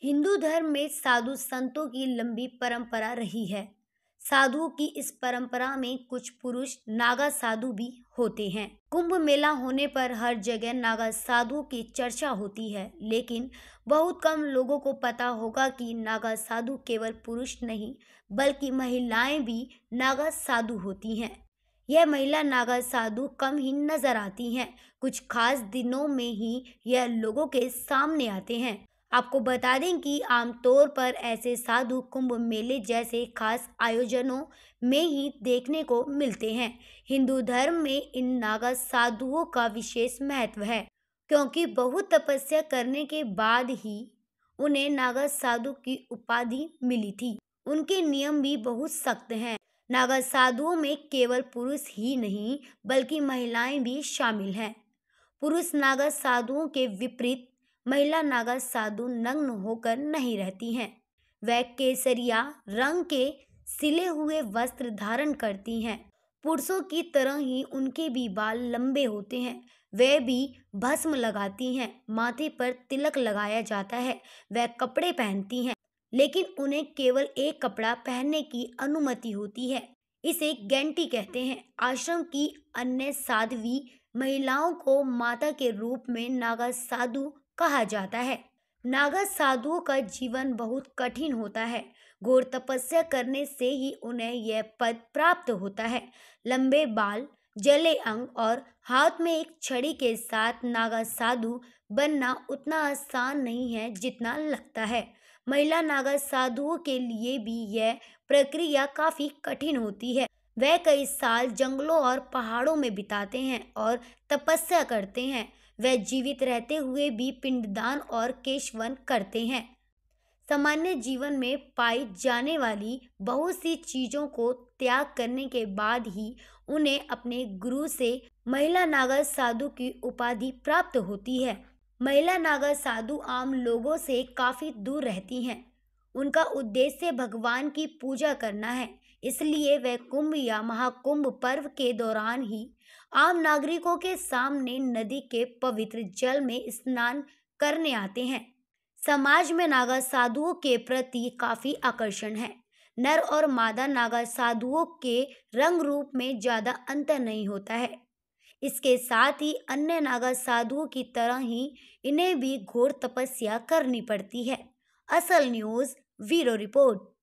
हिंदू धर्म में साधु संतों की लंबी परंपरा रही है साधुओं की इस परंपरा में कुछ पुरुष नागा साधु भी होते हैं कुंभ मेला होने पर हर जगह नागा साधुओं की चर्चा होती है लेकिन बहुत कम लोगों को पता होगा कि नागा साधु केवल पुरुष नहीं बल्कि महिलाएं भी नागा साधु होती हैं यह महिला नागा साधु कम ही नजर आती हैं कुछ खास दिनों में ही यह लोगों के सामने आते हैं आपको बता दें कि आमतौर पर ऐसे साधु कुंभ मेले जैसे खास आयोजनों में ही देखने को मिलते हैं हिंदू धर्म में इन नागा साधुओं का विशेष महत्व है क्योंकि बहुत तपस्या करने के बाद ही उन्हें नागा साधु की उपाधि मिली थी उनके नियम भी बहुत सख्त हैं नागा साधुओं में केवल पुरुष ही नहीं बल्कि महिलाएं भी शामिल हैं पुरुष नागा साधुओं के विपरीत महिला नागा साधु नग्न होकर नहीं रहती हैं वह केसरिया रंग के सिले हुए वस्त्र धारण करती हैं पुरुषों की तरह ही उनके भी बाल लंबे होते हैं वे भी भस्म लगाती हैं माथे पर तिलक लगाया जाता है वह कपड़े पहनती हैं लेकिन उन्हें केवल एक कपड़ा पहनने की अनुमति होती है इसे गेंटी कहते हैं आश्रम की अन्य साध्वी महिलाओं को माता के रूप में नागा साधु कहा जाता है नागा साधुओं का जीवन बहुत कठिन होता है घोर तपस्या करने से ही उन्हें यह पद प्राप्त होता है लंबे बाल जले अंग और हाथ में एक छड़ी के साथ नागा साधु बनना उतना आसान नहीं है जितना लगता है महिला नागा साधुओं के लिए भी यह प्रक्रिया काफ़ी कठिन होती है वह कई साल जंगलों और पहाड़ों में बिताते हैं और तपस्या करते हैं वह जीवित रहते हुए भी पिंडदान और केशवन करते हैं सामान्य जीवन में पाई जाने वाली बहुत सी चीज़ों को त्याग करने के बाद ही उन्हें अपने गुरु से महिला नागर साधु की उपाधि प्राप्त होती है महिला नागर साधु आम लोगों से काफ़ी दूर रहती हैं उनका उद्देश्य भगवान की पूजा करना है इसलिए वह कुंभ या महाकुंभ पर्व के दौरान ही आम नागरिकों के सामने नदी के पवित्र जल में स्नान करने आते हैं समाज में नागा साधुओं के प्रति काफ़ी आकर्षण है नर और मादा नागा साधुओं के रंग रूप में ज़्यादा अंतर नहीं होता है इसके साथ ही अन्य नागा साधुओं की तरह ही इन्हें भी घोर तपस्या करनी पड़ती है असल न्यूज़ वीरो रिपोर्ट